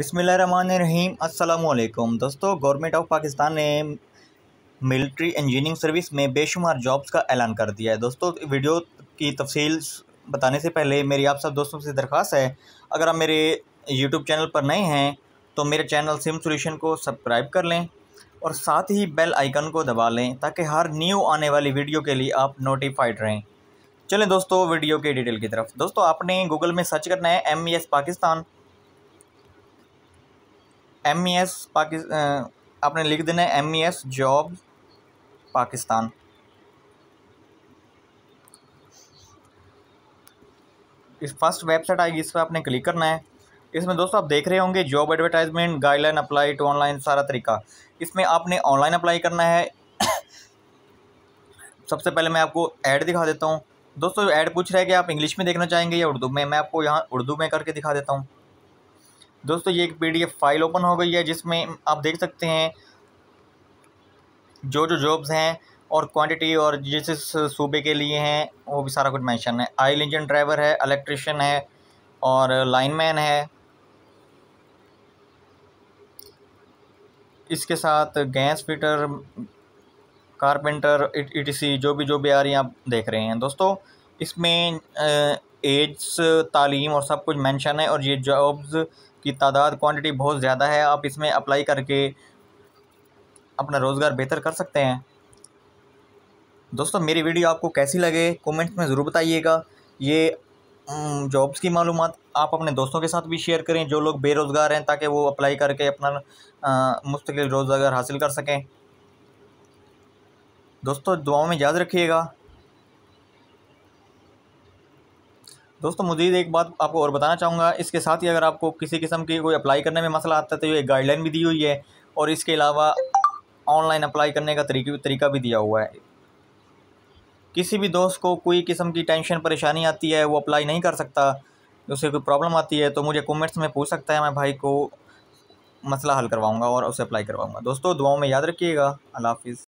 बिसमीम अल्लाम दोस्तों गवर्नमेंट ऑफ पाकिस्तान ने मिलिट्री इंजीनियरिंग सर्विस में बेशुमार जॉब्स का ऐलान कर दिया है दोस्तों वीडियो की तफसील बताने से पहले मेरी आप सब दोस्तों से दरख्वास्त है अगर आप मेरे यूट्यूब चैनल पर नए हैं तो मेरे चैनल सिम सोल्यूशन को सब्सक्राइब कर लें और साथ ही बेल आइकन को दबा लें ताकि हर न्यू आने वाली वीडियो के लिए आप नोटिफाइड रहें चलें दोस्तों वीडियो के डिटेल की तरफ दोस्तों आपने गूगल में सर्च करना है M E S Pakistan M E S Pakistan आपने लिख देना है M E S job Pakistan इस फर्स्ट वेबसाइट आएगी इस पर आपने क्लिक करना है इसमें दोस्तों आप देख रहे होंगे job advertisement guideline apply to online सारा तरीका इसमें आपने ऑनलाइन अप्लाई करना है सबसे पहले मैं आपको ऐड दिखा देता हूँ दोस्तों ऐड पूछ रहा है कि आप इंग्लिश में देखना चाहेंगे या उर्दू में मैं आपको यहाँ उर्दू में करके दिखा देता हूँ दोस्तों ये एक पीडीएफ फाइल ओपन हो गई है जिसमें आप देख सकते हैं जो जो जॉब्स हैं और क्वांटिटी और जिस जिस सूबे के लिए हैं वो भी सारा कुछ मेंशन है आयल इंजन ड्राइवर है इलेक्ट्रिशियन है और लाइनमैन है इसके साथ गैस फिटर कारपेंटर इटीसी सी जो भी जो भी आ रही हैं आप देख रहे हैं दोस्तों इसमें एड्स तालीम और सब कुछ मेंशन है और ये जॉब्स की तादाद क्वांटिटी बहुत ज़्यादा है आप इसमें अप्लाई करके अपना रोज़गार बेहतर कर सकते हैं दोस्तों मेरी वीडियो आपको कैसी लगे कमेंट्स में ज़रूर बताइएगा ये जॉब्स की मालूम आप अपने दोस्तों के साथ भी शेयर करें जो लोग बेरोज़गार हैं ताकि वो अप्लाई करके अपना मुस्तकिल रोज़गार हासिल कर सकें दोस्तों दुआओं में याद रखिएगा दोस्तों मजीद एक बात आपको और बताना चाहूँगा इसके साथ ही अगर आपको किसी किस्म की कोई अप्लाई करने में मसला आता है तो ये एक गाइडलाइन भी दी हुई है और इसके अलावा ऑनलाइन अप्लाई करने का तरीका भी दिया हुआ है किसी भी दोस्त को कोई किस्म की टेंशन परेशानी आती है वो अप्लाई नहीं कर सकता उसे कोई प्रॉब्लम आती है तो मुझे कमेंट्स में पूछ सकता है मैं भाई को मसला हल करवाऊँगा और उसे अप्लाई करवाऊँगा दोस्तों दुआओं में याद रखिएगा अल्लाह हाफिज़